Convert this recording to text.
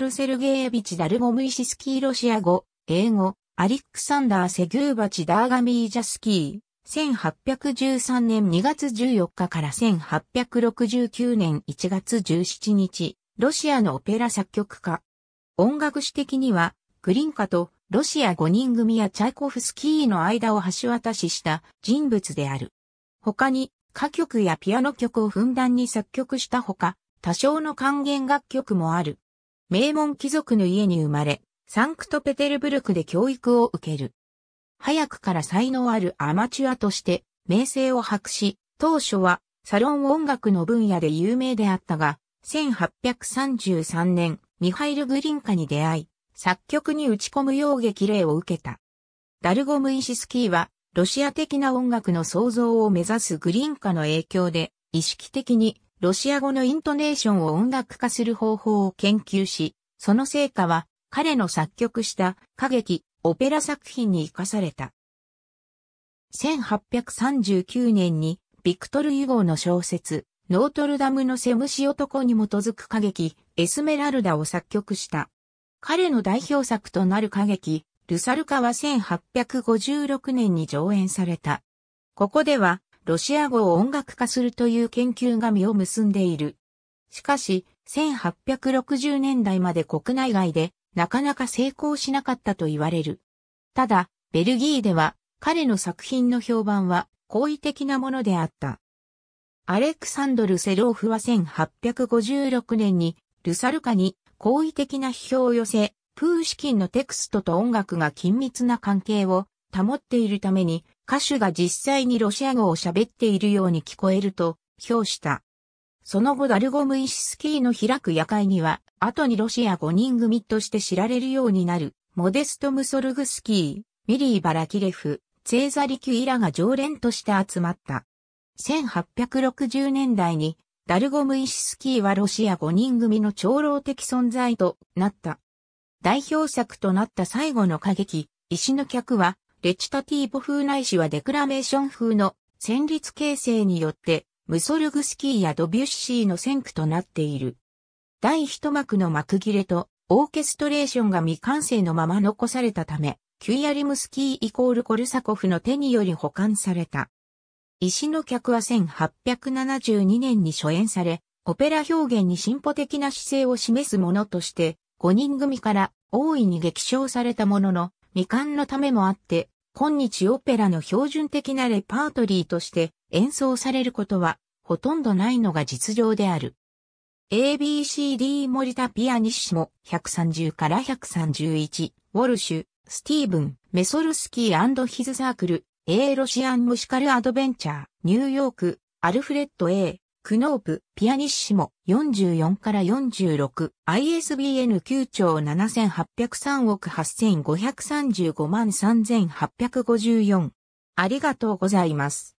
ルセルゲービチ・ダルゴムイシスキーロシア語、英語、アリックサンダー・セギューバチ・ダーガミージャスキー、1813年2月14日から1869年1月17日、ロシアのオペラ作曲家。音楽史的には、グリンカとロシア5人組やチャイコフスキーの間を橋渡しした人物である。他に、歌曲やピアノ曲をふんだんに作曲したほか、多少の還元楽曲もある。名門貴族の家に生まれ、サンクトペテルブルクで教育を受ける。早くから才能あるアマチュアとして名声を博し、当初はサロン音楽の分野で有名であったが、1833年、ミハイル・グリンカに出会い、作曲に打ち込むよう激励を受けた。ダルゴム・イシスキーは、ロシア的な音楽の創造を目指すグリンカの影響で、意識的にロシア語のイントネーションを音楽化する方法を研究し、その成果は彼の作曲した歌劇、オペラ作品に生かされた。1839年にビクトル・ユゴーの小説、ノートルダムのセムシ男に基づく歌劇、エスメラルダを作曲した。彼の代表作となる歌劇、ルサルカは1856年に上演された。ここでは、ロシア語を音楽化するという研究が実を結んでいる。しかし、1860年代まで国内外でなかなか成功しなかったと言われる。ただ、ベルギーでは彼の作品の評判は好意的なものであった。アレクサンドル・セローフは1856年にルサルカに好意的な批評を寄せ、プーシキンのテクストと音楽が緊密な関係を保っているために、歌手が実際にロシア語を喋っているように聞こえると評した。その後ダルゴムイシスキーの開く夜会には、後にロシア5人組として知られるようになる、モデスト・ムソルグスキー、ミリー・バラキレフ、ツェーザリキュイラが常連として集まった。1860年代に、ダルゴムイシスキーはロシア5人組の長老的存在となった。代表作となった最後の歌劇、石の客は、レチタティーボ風内視はデクラメーション風の旋律形成によって、ムソルグスキーやドビュッシーの先駆となっている。第一幕の幕切れとオーケストレーションが未完成のまま残されたため、キュイアリムスキーイコールコルサコフの手により保管された。石の客は1872年に初演され、オペラ表現に進歩的な姿勢を示すものとして、5人組から大いに激賞されたものの、未完のためもあって、今日オペラの標準的なレパートリーとして演奏されることはほとんどないのが実情である。ABCD 森田ピアニッシモ130から131、ウォルシュ、スティーブン、メソルスキーヒズサークル、A ロシアンムシカルアドベンチャー、ニューヨーク、アルフレッド A、クノープ、ピアニッシモ、44から46、ISBN 9兆7803億8535万3854。ありがとうございます。